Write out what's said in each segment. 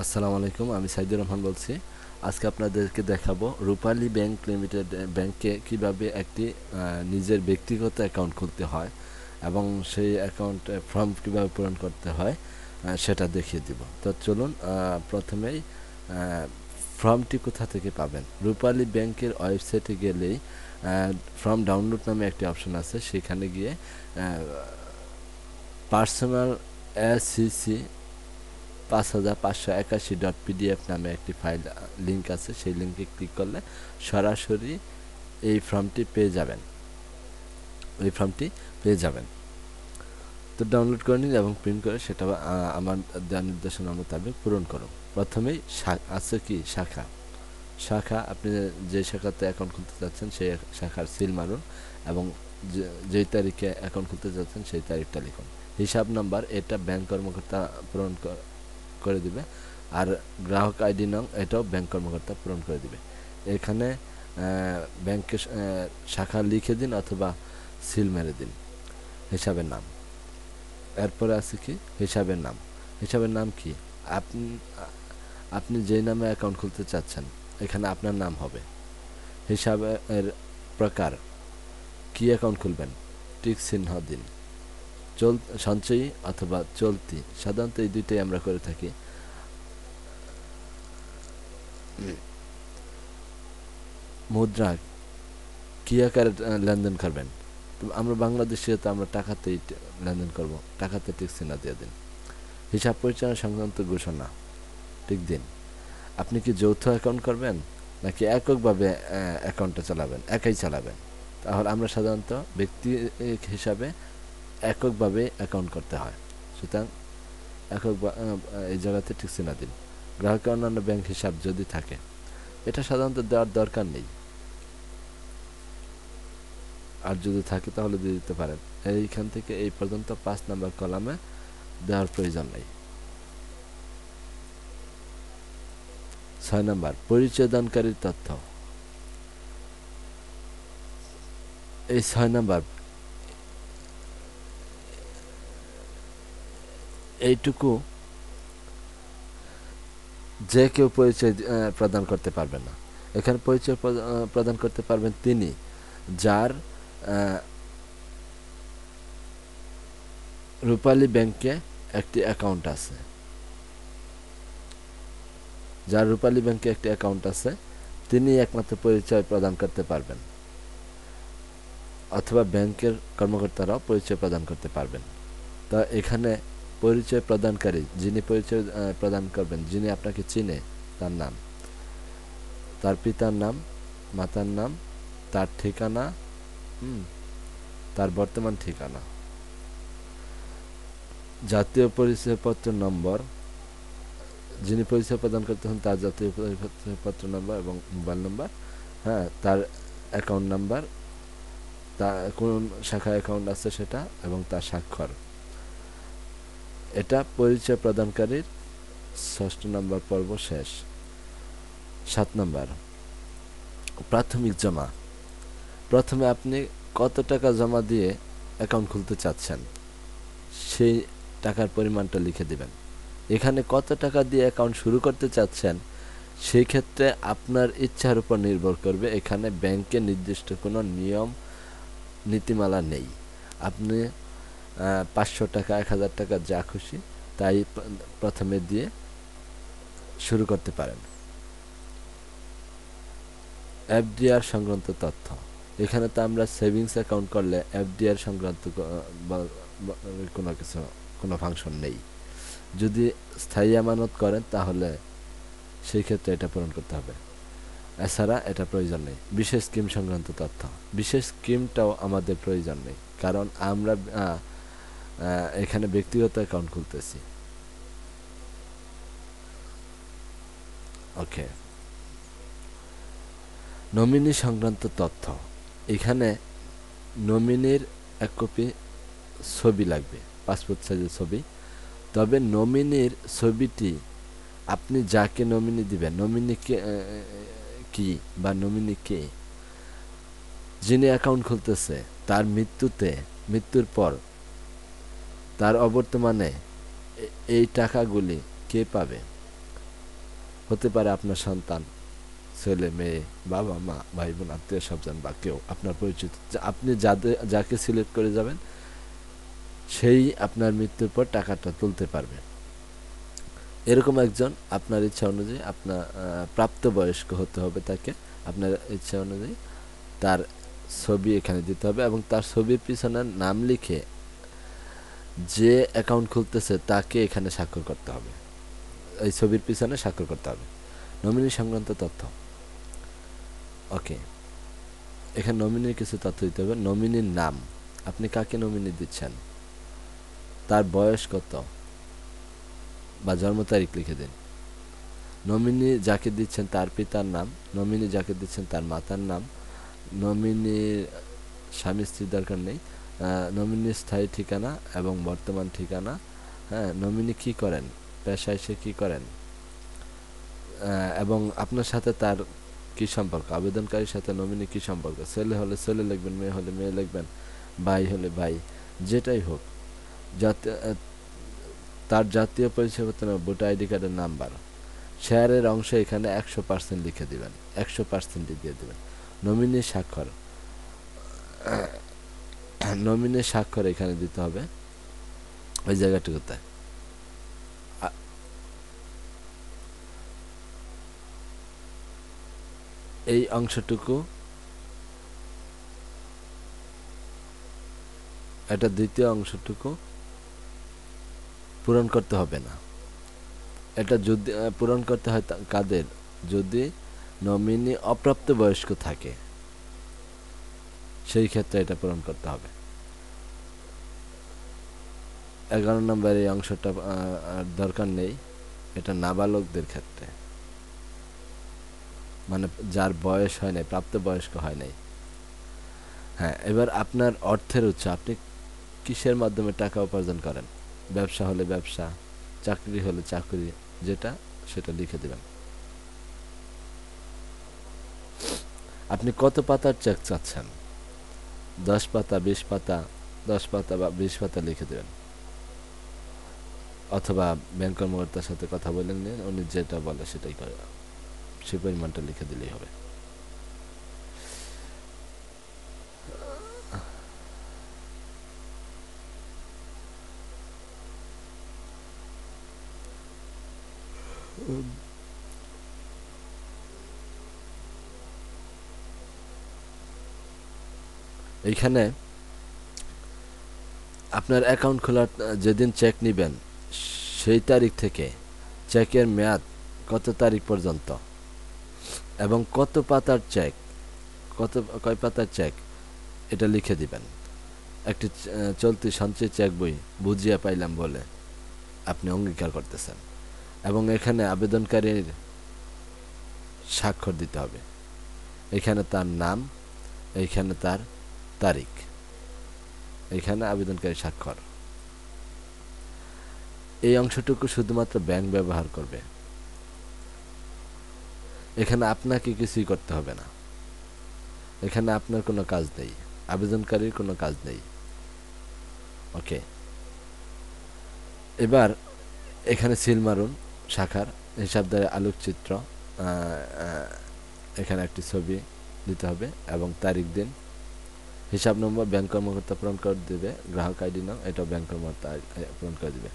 আসসালামু আলাইকুম আমি সাইদুর রহমান বলছি আজকে আপনাদেরকে দেখাবো রূপালী ব্যাংক লিমিটেড ব্যাংকে কিভাবে একটি নিজের ব্যক্তিগত অ্যাকাউন্ট খুলতে হয় এবং সেই অ্যাকাউন্ট ফর্ম কীভাবে পূরণ করতে হয় সেটা দেখিয়ে দিব তো চলুন প্রথমেই ফর্মটি কোথা থেকে পাবেন রূপালী ব্যাংকের ওয়েবসাইটে গেলেই ফর্ম ডাউনলোড নামে একটি অপশন আছে সেখানে গিয়ে পার্সোনাল এসিসি পাঁচ হাজার পাঁচশো একাশি ডট পিডিএফ নামে একটি ফাইল লিঙ্ক আছে সেই লিঙ্কে ক্লিক করলে সরাসরি এই ফর্মটি পেয়ে যাবেন ওই ফর্মটি পেয়ে যাবেন তো ডাউনলোড করে নিন এবং প্রিন্ট করে সেটা আমার দেওয়া নির্দেশনা মোতাবেক পূরণ করুন প্রথমেই আছে কি শাখা শাখা আপনি যে শাখাতে অ্যাকাউন্ট খুলতে চাচ্ছেন সেই শাখার সিল মারুন এবং যে যেই তারিখে অ্যাকাউন্ট খুলতে চাচ্ছেন সেই তারিখটা লিখুন হিসাব নাম্বার এটা ব্যাংক কর্মকর্তা পূরণ করে দিবে আর গ্রাহক আইডি নং এটাও ব্যাংক কর্মকর্তা পূরণ করে দিবে এখানে ব্যাংকে শাখা লিখে দিন অথবা সিল মেরে দিন হিসাবের নাম এরপরে আছে কি হিসাবের নাম হিসাবের নাম কি আপনি আপনি যেই নামে অ্যাকাউন্ট খুলতে চাচ্ছেন এখানে আপনার নাম হবে হিসাবের প্রকার কি অ্যাকাউন্ট খুলবেন টিক চিহ্ন দিন চল সঞ্চয়ী অথবা চলতি সাধারণত এই দুইটাই আমরা করে থাকি মুদ্রা কী আকারে লেনদেন করবেন আমরা বাংলাদেশে তো আমরা টাকাতেই লেনদেন করব টাকাতে ট্যাক্সি না দিয়ে দিন হিসাব পরিচালনা সংক্রান্ত ঘোষণা ঠিক দিন আপনি কি যৌথ অ্যাকাউন্ট করবেন নাকি এককভাবে অ্যাকাউন্টটা চালাবেন একাই চালাবেন তাহলে আমরা সাধারণত ব্যক্তি হিসাবে এককভাবে অ্যাকাউন্ট করতে হয় সুতরাং একক এই জায়গাতে ঠিকছে না দিন গ্রাহকের অন্যান্য ব্যাংক হিসাব যদি থাকে এটা সাধারণত দেওয়ার দরকার নেই আর যদি থাকে তাহলে দিয়ে দিতে পারেন এইখান থেকে এই পর্যন্ত পাঁচ নাম্বার কলামে দেওয়ার প্রয়োজন নেই ছয় নাম্বার পরিচয় দানকারীর তথ্য এই ছয় নাম্বার এইটুকু যে কেউ পরিচয় প্রদান করতে পারবে না এখানে পরিচয় প্রদান করতে পারবেন তিনি যার রূপালী ব্যাংকে একটি অ্যাকাউন্ট আছে যার রূপালী ব্যাংকে একটি অ্যাকাউন্ট আছে তিনি একমাত্র পরিচয় প্রদান করতে পারবেন অথবা ব্যাংকের কর্মকর্তারাও পরিচয় প্রদান করতে পারবেন তা এখানে পরিচয় প্রদানকারী যিনি পরিচয় প্রদান করবেন যিনি আপনাকে চিনে তার নাম তার পিতার নাম মাতার নাম তার ঠিকানা তার বর্তমান ঠিকানা জাতীয় পরিচয়পত্র নম্বর যিনি পরিচয় প্রদান করতে হন তার জাতীয় পরিচয়পত্র নম্বর এবং মোবাইল নম্বর হ্যাঁ তার অ্যাকাউন্ট নাম্বার তা কোন শাখা অ্যাকাউন্ট আছে সেটা এবং তার স্বাক্ষর এটা পরিচয় প্রদানকারীর ষষ্ঠ নম্বর পর্ব শেষ সাত নম্বর প্রাথমিক জমা প্রথমে আপনি কত টাকা জমা দিয়ে অ্যাকাউন্ট খুলতে চাচ্ছেন সেই টাকার পরিমাণটা লিখে দেবেন এখানে কত টাকা দিয়ে অ্যাকাউন্ট শুরু করতে চাচ্ছেন সেই ক্ষেত্রে আপনার ইচ্ছার উপর নির্ভর করবে এখানে ব্যাংকের নির্দিষ্ট কোনো নিয়ম নীতিমালা নেই আপনি পাঁচশো টাকা এক হাজার টাকা যা খুশি তাই প্রথমে দিয়ে শুরু করতে পারেন এফডিআর সংক্রান্ত তথ্য এখানে তো আমরা সেভিংস অ্যাকাউন্ট করলে এফডিআর সংক্রান্ত কোনো কিছু কোনো ফাংশন নেই যদি স্থায়ী আমানত করেন তাহলে সেই ক্ষেত্রে এটা পূরণ করতে হবে এছাড়া এটা প্রয়োজন নেই বিশেষ স্কিম সংক্রান্ত তথ্য বিশেষ স্কিমটাও আমাদের প্রয়োজন নেই কারণ আমরা এখানে ব্যক্তিগত অ্যাকাউন্ট খুলতেছি ওকে নমিনি সংক্রান্ত তথ্য এখানে নমিনির এক কপি ছবি লাগবে পাসপোর্ট সাইজের ছবি তবে নমিনির ছবিটি আপনি যাকে নমিনি দিবেন নমিনি কে কি বা নমিনি কে যিনি অ্যাকাউন্ট খুলতেছে তার মৃত্যুতে মৃত্যুর পর তার অবর্তমানে এই টাকাগুলি কে পাবে হতে পারে আপনার সন্তান ছেলে মেয়ে বাবা মা ভাই বোন আত্মীয় স্বজন বা কেউ আপনার পরিচিত আপনি যাদের যাকে সিলেক্ট করে যাবেন সেই আপনার মৃত্যুর পর টাকাটা তুলতে পারবে এরকম একজন আপনার ইচ্ছা অনুযায়ী আপনার প্রাপ্তবয়স্ক হতে হবে তাকে আপনার ইচ্ছা অনুযায়ী তার ছবি এখানে দিতে হবে এবং তার ছবির পিছনে নাম লিখে যে অ্যাকাউন্ট খুলতেছে তাকে এখানে স্বাক্ষর করতে হবে এই ছবির পিছনে স্বাক্ষর করতে হবে নমিনি সংক্রান্ত তথ্য ওকে এখানে নমিনির কিছু তথ্য দিতে হবে নমিনির নাম আপনি কাকে নমিনি দিচ্ছেন তার বয়স কত বা জন্ম তারিখ লিখে দিন নমিনি যাকে দিচ্ছেন তার পিতার নাম নমিনি যাকে দিচ্ছেন তার মাতার নাম নমিনির স্বামী স্ত্রীর দরকার নেই নমিনির হ্যাঁ, স্থায়ী ঠিকানা এবং বর্তমান ঠিকানা হ্যাঁ নমিনি কী করেন পেশায় সে কী করেন এবং আপনার সাথে তার কি সম্পর্ক আবেদনকারীর সাথে নমিনি কি সম্পর্ক ছেলে হলে ছেলে লিখবেন মেয়ে হলে মেয়ে লিখবেন ভাই হলে ভাই যেটাই হোক তার জাতীয় পরিচয়পত্র ভোটার আইডি কার্ডের নাম্বার শেয়ারের অংশ এখানে একশো পার্সেন্ট লিখে দেবেন একশো পার্সেন্ট দিয়ে দেবেন নমিনি স্বাক্ষর নমিনে স্বাক্ষর এখানে দিতে হবে ওই জায়গাটুকুতে এই অংশটুকু এটা দ্বিতীয় অংশটুকু পূরণ করতে হবে না এটা যদি পূরণ করতে হয় কাদের যদি নমিনি অপ্রাপ্ত বয়স্ক থাকে সেই ক্ষেত্রে এটা পূরণ করতে হবে এগারো নম্বর এই অংশটা দরকার নেই এটা নাবালকদের ক্ষেত্রে মানে যার বয়স হয় নাই প্রাপ্তবয়স্ক হয় নাই হ্যাঁ এবার আপনার অর্থের উৎস আপনি কিসের মাধ্যমে টাকা উপার্জন করেন ব্যবসা হলে ব্যবসা চাকরি হলে চাকরি যেটা সেটা লিখে দেবেন আপনি কত পাতার চেক চাচ্ছেন দশ পাতা বিশ পাতা দশ পাতা বা বিশ পাতা লিখে দেবেন অথবা ব্যাংক কর্মকর্তার সাথে কথা বলে নিন উনি যেটা বলে সেটাই করে সে পরিমাণটা লিখে দিলেই হবে Um, এইখানে আপনার অ্যাকাউন্ট খোলার যেদিন চেক নেবেন সেই তারিখ থেকে চেকের মেয়াদ কত তারিখ পর্যন্ত এবং কত পাতার চেক কত কয় পাতার চেক এটা লিখে দিবেন একটি চলতি সঞ্চয় চেক বই বুঝিয়া পাইলাম বলে আপনি অঙ্গীকার করতেছেন এবং এখানে আবেদনকারীর স্বাক্ষর দিতে হবে এখানে তার নাম এইখানে তার তারিখ এখানে আবেদনকারী স্বাক্ষর এই অংশটুকু শুধুমাত্র ব্যাংক ব্যবহার করবে এখানে আপনাকে কিছুই করতে হবে না এখানে আপনার কোনো কাজ নেই আবেদনকারীর কোনো কাজ নেই ওকে এবার এখানে সিল মারুন শাখার হিসাবদারে আলোকচিত্র এখানে একটি ছবি দিতে হবে এবং তারিখ দিন হিসাব নম্বর ব্যাংক কর্মকর্তা পূরণ করে দেবে গ্রাহক আইডি নাম এটা ব্যাংক কর্মকর্তা পূরণ করে দেবে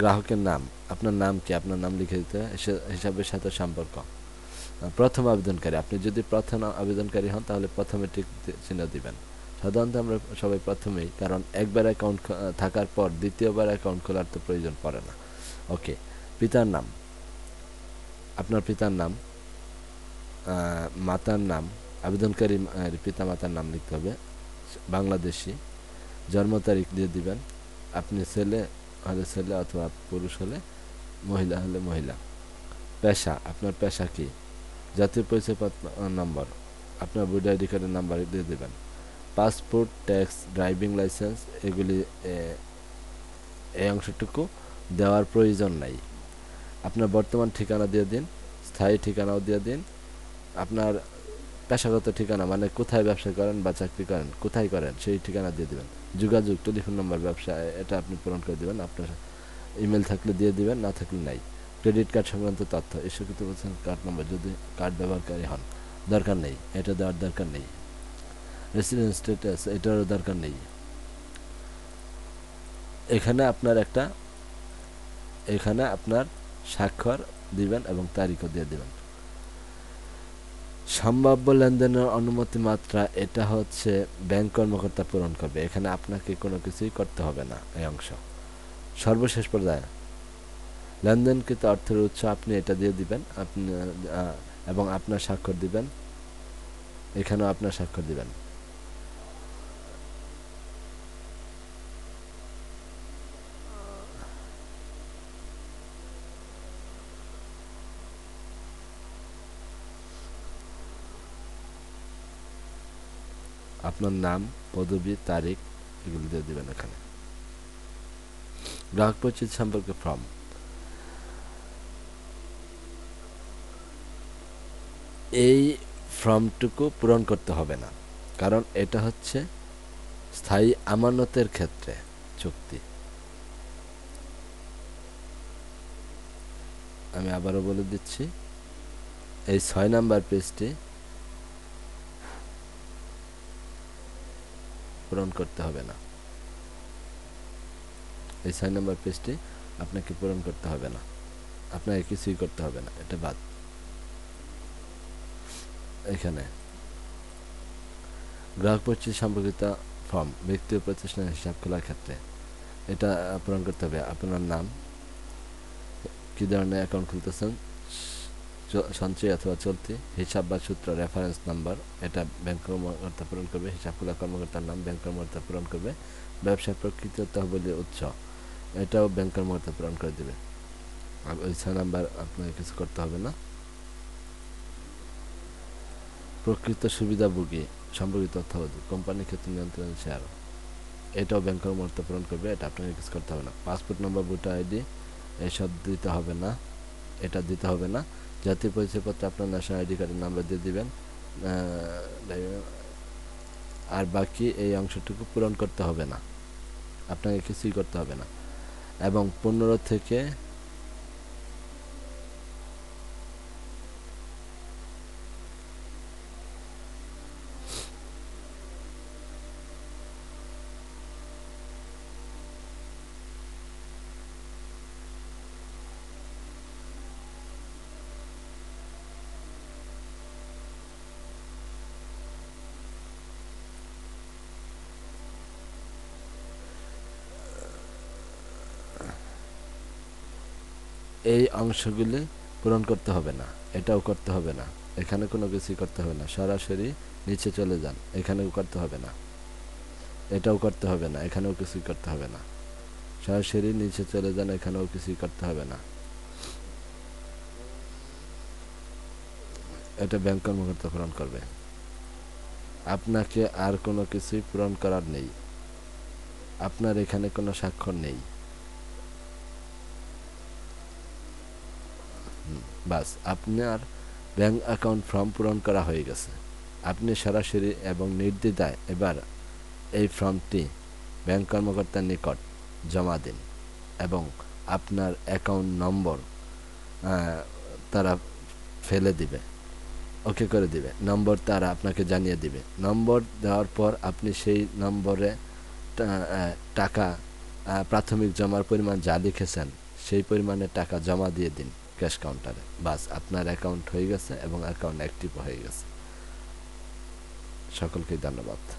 গ্রাহকের নাম আপনার নাম কি আপনার নাম লিখে দিতে হিসাবের সাথে সম্পর্ক প্রথম আবেদনকারী আপনি যদি প্রথম আবেদনকারী হন তাহলে প্রথমে ঠিক চিহ্ন দিবেন সাধারণত আমরা সবাই প্রথমেই কারণ একবার অ্যাকাউন্ট থাকার পর দ্বিতীয়বার অ্যাকাউন্ট খোলার তো প্রয়োজন পড়ে না ওকে পিতার নাম আপনার পিতার নাম মাতার নাম আবেদনকারী পিতা মাতার নাম লিখতে হবে বাংলাদেশি জন্ম তারিখ দিয়ে দিবেন আপনি ছেলে হলে ছেলে অথবা পুরুষ হলে মহিলা হলে মহিলা পেশা আপনার পেশা কি জাতীয় পরিচয়পত্র নম্বর আপনার ভোটার আইডি কার্ডের নাম্বার দিয়ে দেবেন পাসপোর্ট ট্যাক্স ড্রাইভিং লাইসেন্স এগুলি এই অংশটুকু দেওয়ার প্রয়োজন নাই আপনার বর্তমান ঠিকানা দিয়ে দিন স্থায়ী ঠিকানাও দিয়ে দিন আপনার পেশাগত ঠিকানা মানে কোথায় ব্যবসা করেন বা চাকরি করেন কোথায় করেন সেই ঠিকানা দিয়ে দেবেন যোগাযোগ টেলিফোন নাম্বার ব্যবসা এটা আপনি পূরণ করে দেবেন আপনার ইমেল থাকলে দিয়ে দেবেন না থাকলে নাই ক্রেডিট কার্ড সংক্রান্ত তথ্য স্বীকৃত বলছেন কার্ড নম্বর যদি কার্ড ব্যবহারকারী হন দরকার নেই এটা দেওয়ার দরকার নেই রেসিডেন্ট স্টেটাস এটারও দরকার নেই এখানে আপনার একটা এখানে আপনার স্বাক্ষর দিবেন এবং তারিখও দিয়ে দেবেন সম্ভাব্য লেনদেনের অনুমতি মাত্রা এটা হচ্ছে ব্যাংক কর্মকর্তা পূরণ করবে এখানে আপনাকে কোনো কিছুই করতে হবে না এই অংশ সর্বশেষ পর্যায়ে লেনদেনকৃত অর্থের উৎস আপনি এটা দিয়ে দিবেন আপনি এবং আপনার স্বাক্ষর দিবেন এখানেও আপনার স্বাক্ষর দিবেন আপনার নাম পদবি তারিখ এগুলো দিয়ে দেবেন এখানে গ্রাহক পরিচিত সম্পর্কে ফর্ম এই ফর্মটুকু পূরণ করতে হবে না কারণ এটা হচ্ছে স্থায়ী আমানতের ক্ষেত্রে চুক্তি আমি আবারও বলে দিচ্ছি এই ছয় নাম্বার পেজটি পূরণ করতে হবে না এই ছয় নম্বর পেজটি আপনাকে পূরণ করতে হবে না আপনাকে কিছুই করতে হবে না এটা বাদ এখানে গ্রাহক পরিচিতি সম্পর্কিত ফর্ম ব্যক্তি ও প্রতিষ্ঠানের হিসাব খোলার ক্ষেত্রে এটা পূরণ করতে হবে আপনার নাম কী ধরনের অ্যাকাউন্ট খুলতেছেন সঞ্চয় অথবা চলতি হিসাব বা সূত্র রেফারেন্স নাম্বার এটা ব্যাংক কর্মকর্তা পূরণ করবে হিসাব খোলা কর্মকর্তার নাম ব্যাংক কর্মকর্তা পূরণ করবে ব্যবসায় প্রকৃত তহবিলের উৎস এটাও ব্যাংক কর্মকর্তা পূরণ করে দেবে আর ওই ছয় নাম্বার আপনাকে কিছু করতে হবে না প্রকৃত সুবিধাভোগী সম্পর্কিত তথ্যাবলী কোম্পানির ক্ষেত্রে নিয়ন্ত্রণ শেয়ার এটাও ব্যাংক কর্মকর্তা পূরণ করবে এটা আপনাকে কিছু করতে হবে না পাসপোর্ট নম্বর ভোটার আইডি এসব দিতে হবে না এটা দিতে হবে না জাতীয় পত্র আপনার ন্যাশনাল আইডি কার্ডের নাম্বার দিয়ে দিবেন আর বাকি এই অংশটুকু পূরণ করতে হবে না আপনাকে কিছুই করতে হবে না এবং পনেরো থেকে এই অংশগুলি পূরণ করতে হবে না এটাও করতে হবে না এখানে কোনো কিছুই করতে হবে না সরাসরি নিচে চলে যান এখানেও করতে হবে না এটাও করতে হবে না এখানেও কিছুই করতে হবে না সরাসরি নিচে চলে যান এখানেও কিছুই করতে হবে না এটা ব্যাংক কর্মকর্তা পূরণ করবে আপনাকে আর কোনো কিছুই পূরণ করার নেই আপনার এখানে কোনো স্বাক্ষর নেই বাস আপনার ব্যাঙ্ক অ্যাকাউন্ট ফর্ম পূরণ করা হয়ে গেছে আপনি সরাসরি এবং নির্দ্বিধায় এবার এই ফর্মটি ব্যাংক কর্মকর্তার নিকট জমা দিন এবং আপনার অ্যাকাউন্ট নম্বর তারা ফেলে দিবে ওকে করে দিবে নম্বর তারা আপনাকে জানিয়ে দিবে নম্বর দেওয়ার পর আপনি সেই নম্বরে টাকা প্রাথমিক জমার পরিমাণ যা লিখেছেন সেই পরিমাণে টাকা জমা দিয়ে দিন ক্যাশ কাউন্টারে বাস আপনার অ্যাকাউন্ট হয়ে গেছে এবং অ্যাকাউন্ট অ্যাক্টিভ হয়ে গেছে সকলকে ধন্যবাদ